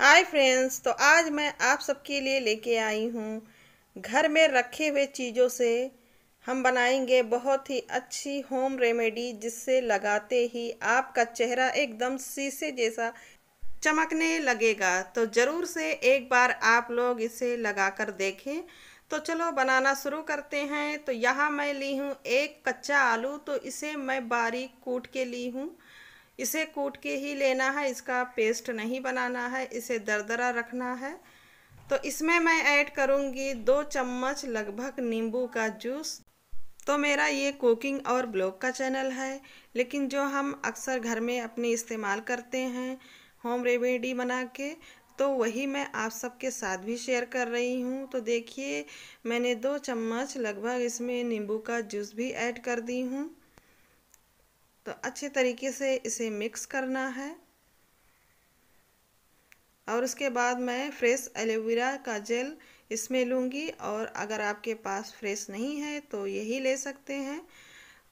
hi friends तो आज मैं आप सबके लिए लेके आई हूँ घर में रखे हुए चीज़ों से हम बनाएंगे बहुत ही अच्छी होम रेमेडी जिससे लगाते ही आपका चेहरा एकदम शीशे जैसा चमकने लगेगा तो ज़रूर से एक बार आप लोग इसे लगा कर देखें तो चलो बनाना शुरू करते हैं तो यहाँ मैं ली हूँ एक कच्चा आलू तो इसे मैं बारीक कूट के ली हूँ इसे कूट के ही लेना है इसका पेस्ट नहीं बनाना है इसे दरदरा रखना है तो इसमें मैं ऐड करूँगी दो चम्मच लगभग नींबू का जूस तो मेरा ये कुकिंग और ब्लॉग का चैनल है लेकिन जो हम अक्सर घर में अपने इस्तेमाल करते हैं होम रेमेडी बना के तो वही मैं आप सबके साथ भी शेयर कर रही हूँ तो देखिए मैंने दो चम्मच लगभग इसमें नींबू का जूस भी ऐड कर दी हूँ तो अच्छे तरीके से इसे मिक्स करना है और उसके बाद मैं फ्रेश एलोवेरा का जेल इसमें लूँगी और अगर आपके पास फ्रेश नहीं है तो यही ले सकते हैं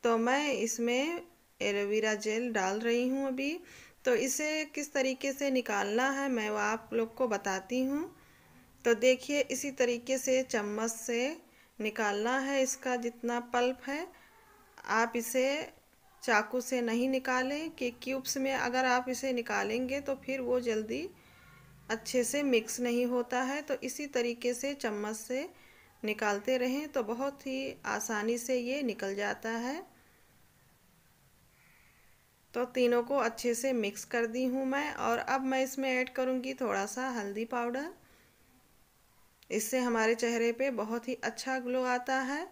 तो मैं इसमें एलोवेरा जेल डाल रही हूँ अभी तो इसे किस तरीके से निकालना है मैं वो आप लोग को बताती हूँ तो देखिए इसी तरीके से चम्मच से निकालना है इसका जितना पल्प है आप इसे चाकू से नहीं निकालें कि क्यूब्स में अगर आप इसे निकालेंगे तो फिर वो जल्दी अच्छे से मिक्स नहीं होता है तो इसी तरीके से चम्मच से निकालते रहें तो बहुत ही आसानी से ये निकल जाता है तो तीनों को अच्छे से मिक्स कर दी हूँ मैं और अब मैं इसमें ऐड करूँगी थोड़ा सा हल्दी पाउडर इससे हमारे चेहरे पे बहुत ही अच्छा ग्लो आता है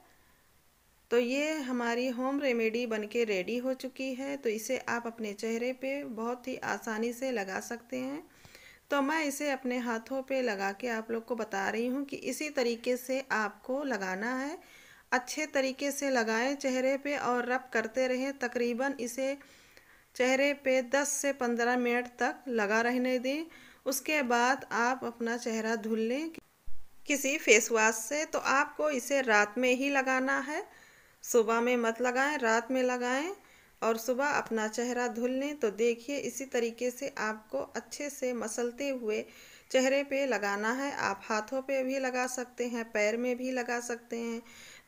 तो ये हमारी होम रेमेडी बन के रेडी हो चुकी है तो इसे आप अपने चेहरे पे बहुत ही आसानी से लगा सकते हैं तो मैं इसे अपने हाथों पे लगा के आप लोग को बता रही हूँ कि इसी तरीके से आपको लगाना है अच्छे तरीके से लगाएं चेहरे पे और रब करते रहें तकरीबन इसे चेहरे पे 10 से 15 मिनट तक लगा रहने दें उसके बाद आप अपना चेहरा धुल लें किसी फेस वाश से तो आपको इसे रात में ही लगाना है सुबह में मत लगाएं रात में लगाएं और सुबह अपना चेहरा धुल लें तो देखिए इसी तरीके से आपको अच्छे से मसलते हुए चेहरे पे लगाना है आप हाथों पे भी लगा सकते हैं पैर में भी लगा सकते हैं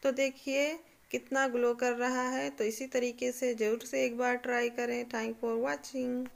तो देखिए कितना ग्लो कर रहा है तो इसी तरीके से ज़रूर से एक बार ट्राई करें थैंक फॉर वॉचिंग